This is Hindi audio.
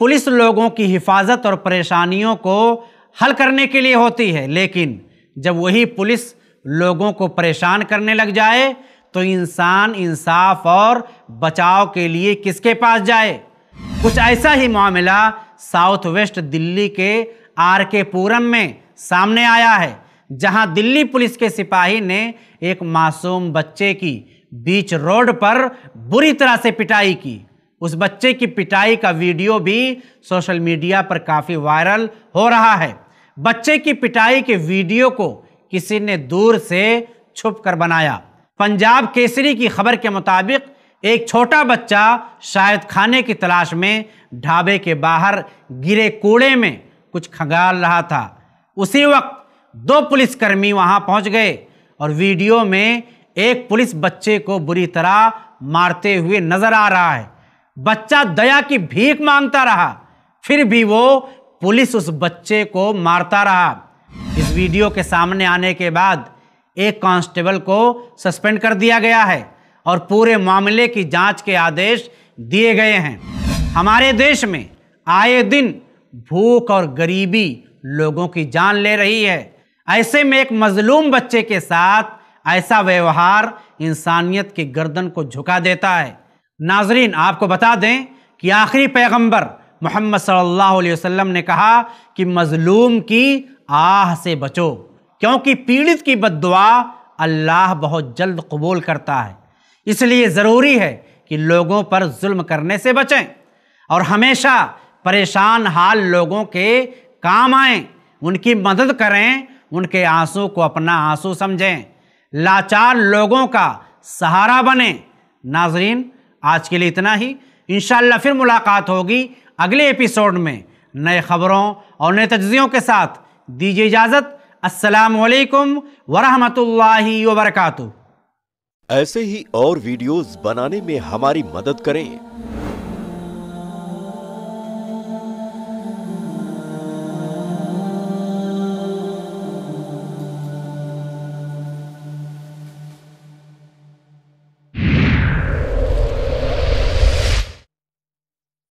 पुलिस लोगों की हिफाजत और परेशानियों को हल करने के लिए होती है लेकिन जब वही पुलिस लोगों को परेशान करने लग जाए तो इंसान इंसाफ और बचाव के लिए किसके पास जाए कुछ ऐसा ही मामला साउथ वेस्ट दिल्ली के आर के पूरम में सामने आया है जहां दिल्ली पुलिस के सिपाही ने एक मासूम बच्चे की बीच रोड पर बुरी तरह से पिटाई की उस बच्चे की पिटाई का वीडियो भी सोशल मीडिया पर काफ़ी वायरल हो रहा है बच्चे की पिटाई के वीडियो को किसी ने दूर से छुप कर बनाया पंजाब केसरी की खबर के मुताबिक एक छोटा बच्चा शायद खाने की तलाश में ढाबे के बाहर गिरे कूड़े में कुछ खंगाल रहा था उसी वक्त दो पुलिसकर्मी वहां पहुंच गए और वीडियो में एक पुलिस बच्चे को बुरी तरह मारते हुए नजर आ रहा है बच्चा दया की भीख मांगता रहा फिर भी वो पुलिस उस बच्चे को मारता रहा इस वीडियो के सामने आने के बाद एक कांस्टेबल को सस्पेंड कर दिया गया है और पूरे मामले की जांच के आदेश दिए गए हैं हमारे देश में आए दिन भूख और गरीबी लोगों की जान ले रही है ऐसे में एक मजलूम बच्चे के साथ ऐसा व्यवहार इंसानियत की गर्दन को झुका देता है नाजरीन आपको बता दें कि आखिरी पैगंबर मोहम्मद सल्लल्लाहु अलैहि वसल्लम ने कहा कि मज़लूम की आह से बचो क्योंकि पीड़ित की बददुआ अल्लाह बहुत जल्द कबूल करता है इसलिए ज़रूरी है कि लोगों पर जुल्म करने से बचें और हमेशा परेशान हाल लोगों के काम आएँ उनकी मदद करें उनके आंसू को अपना आंसू समझें लाचार लोगों का सहारा बने नाजरीन आज के लिए इतना ही इन फिर मुलाकात होगी अगले एपिसोड में नए ख़बरों और नए तजियों के साथ दीजिए इजाज़त असलकम वरहमतुल्लाहि वबरकू ऐसे ही और वीडियोस बनाने में हमारी मदद करें